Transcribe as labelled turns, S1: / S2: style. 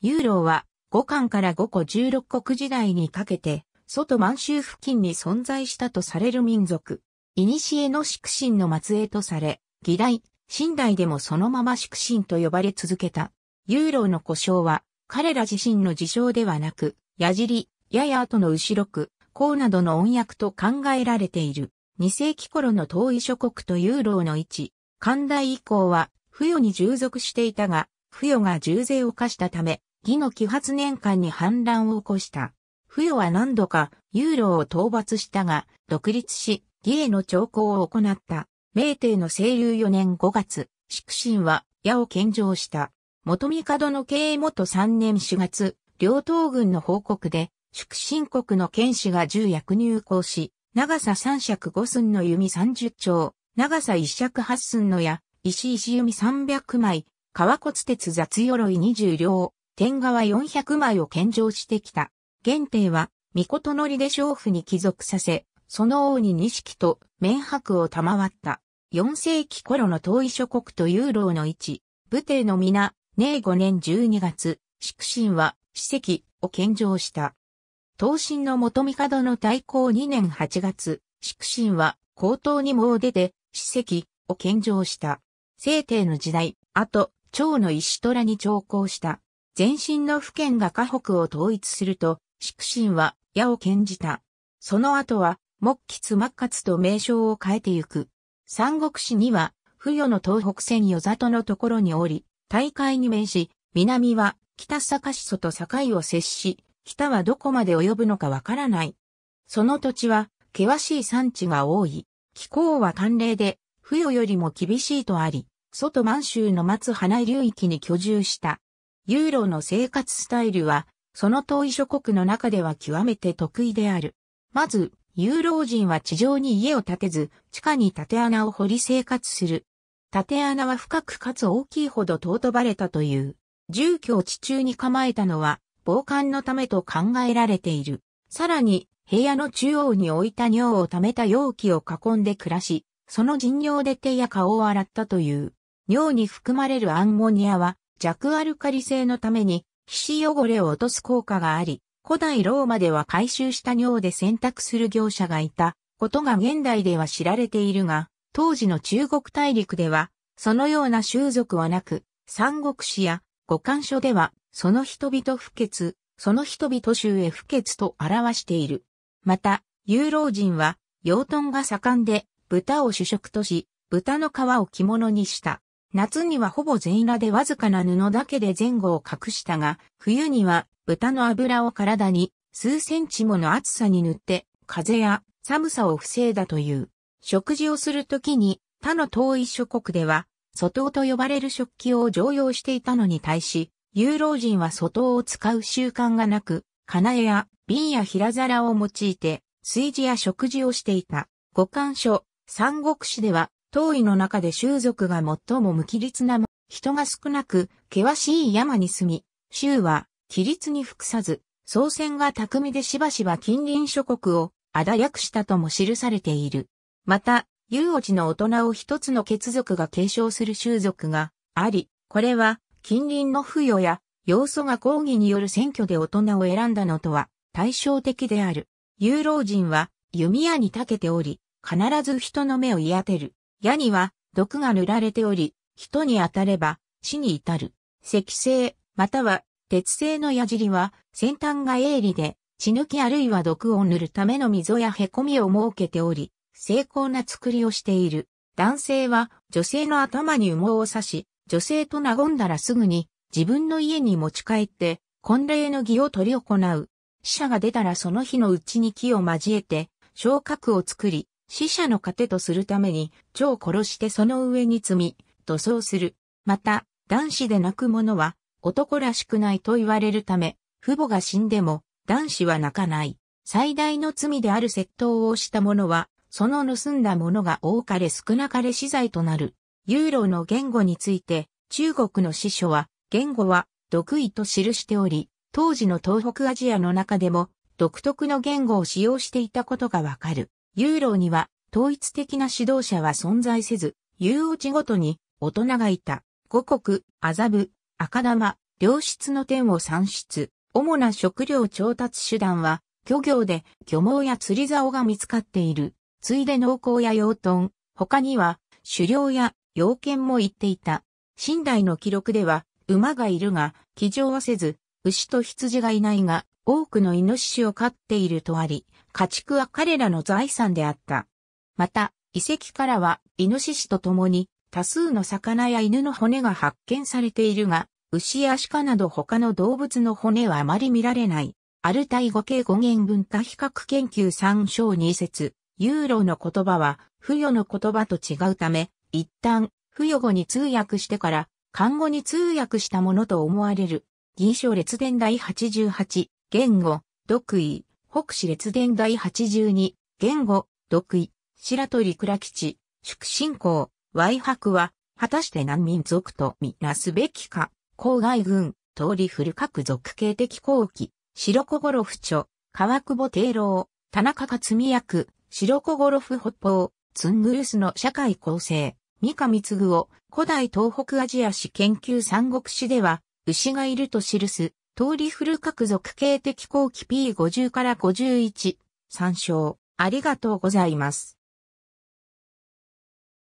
S1: ユーロは5巻から5個16国時代にかけて、外満州付近に存在したとされる民族。古の祝神の末裔とされ、議大、新代でもそのまま祝神と呼ばれ続けた。ユーロの故障は、彼ら自身の自称ではなく、矢尻、やや後の後ろく、こうなどの音訳と考えられている。二世紀頃の遠い諸国とユーロの位置。寛大以降は、不与に従属していたが、不与が重税を課したため、義の揮発年間に反乱を起こした。不与は何度かユーロを討伐したが、独立し、義への徴抗を行った。明帝の清流4年5月、祝神は矢を献上した。元帝の経営元3年4月、両党軍の報告で、祝神国の剣士が重役入港し、長さ3尺5寸の弓30丁、長さ1尺8寸の矢、石石弓300枚、川骨鉄雑鎧20両、天下は400枚を献上してきた。元帝は、御事のりで娼婦に帰属させ、その王に錦と綿白を賜った。4世紀頃の遠い諸国と遊ーの位置、武帝の皆、寧5年12月、祝神は、史跡を献上した。東神の元帝の大行2年8月、祝神は、高等にも出て、史跡を献上した。聖帝の時代、あと、蝶の石虎に調校した。全身の府県が河北を統一すると、祝神は矢を献じた。その後は、木吉末活と名称を変えてゆく。三国志には、不与の東北線与里のところにおり、大海に面し、南は北坂市と境を接し、北はどこまで及ぶのかわからない。その土地は、険しい山地が多い。気候は寒冷で、不与よりも厳しいとあり、外満州の松花流域に居住した。ユーロの生活スタイルは、その遠い諸国の中では極めて得意である。まず、ユーロ人は地上に家を建てず、地下に縦穴を掘り生活する。縦穴は深くかつ大きいほど尊ばれたという。住居を地中に構えたのは、防寒のためと考えられている。さらに、部屋の中央に置いた尿を溜めた容器を囲んで暮らし、その人尿で手や顔を洗ったという。尿に含まれるアンモニアは、弱アルカリ性のために皮脂汚れを落とす効果があり、古代ローマでは回収した尿で洗濯する業者がいたことが現代では知られているが、当時の中国大陸では、そのような習俗はなく、三国志や五漢書では、その人々不潔、その人々衆へ不潔と表している。また、有老人は、養豚が盛んで、豚を主食とし、豚の皮を着物にした。夏にはほぼ全裸でわずかな布だけで前後を隠したが、冬には豚の油を体に数センチもの厚さに塗って、風や寒さを防いだという。食事をするときに他の遠い諸国では、外尾と呼ばれる食器を常用していたのに対し、有老人は外尾を使う習慣がなく、金絵や瓶や平皿を用いて、炊事や食事をしていた。五感書、三国志では、東夷の中で州族が最も無規律なも、人が少なく、険しい山に住み、州は、規律に服さず、操船が巧みでしばしば近隣諸国を、あだやくしたとも記されている。また、遊落ちの大人を一つの血族が継承する州族があり、これは近隣の付与や要素が抗議による選挙で大人を選んだのとは対照的である。遊老人は弓矢に長けており、必ず人の目を言い当てる。矢には毒が塗られており、人に当たれば死に至る。石製、または鉄製の矢尻は先端が鋭利で、血抜きあるいは毒を塗るための溝や凹みを設けており、精巧な作りをしている。男性は女性の頭に羽毛を刺し、女性と和んだらすぐに自分の家に持ち帰って、婚礼の儀を取り行う。死者が出たらその日のうちに木を交えて、昇格を作り、死者の糧とするために、蝶を殺してその上に積み、塗装する。また、男子で泣く者は、男らしくないと言われるため、父母が死んでも、男子は泣かない。最大の罪である窃盗をした者は、その盗んだ者が多かれ少なかれ死罪となる。ユーロの言語について、中国の司書は、言語は、独意と記しており、当時の東北アジアの中でも、独特の言語を使用していたことがわかる。ユーロには統一的な指導者は存在せず、ー王地ごとに大人がいた。五国、麻布、赤玉、良質の点を産出。主な食料調達手段は、漁業で漁網や釣り竿が見つかっている。ついで農耕や養豚、他には狩猟や養犬も行っていた。寝台の記録では、馬がいるが、騎乗はせず、牛と羊がいないが、多くのイノシシを飼っているとあり、家畜は彼らの財産であった。また、遺跡からはイノシシと共に多数の魚や犬の骨が発見されているが、牛や鹿など他の動物の骨はあまり見られない。アルタイ語系語源文化比較研究参照2節、ユーロの言葉は、付与の言葉と違うため、一旦、付与語に通訳してから、漢語に通訳したものと思われる。ギ書列伝第88、言語、独意、北市列伝第82、言語、独意、白鳥倉吉、祝信公、Y 博は、果たして難民族とみなすべきか、郊外軍、通り古各族系的後期、白子ゴロフ著、川久保定郎、田中克美役、白子ゴロフ北方、ツングルスの社会構成、三上嗣を古代東北アジア史研究三国史では、牛がいると記す、通りフル各属系的後期 P50 から51、参照。ありがとうございます。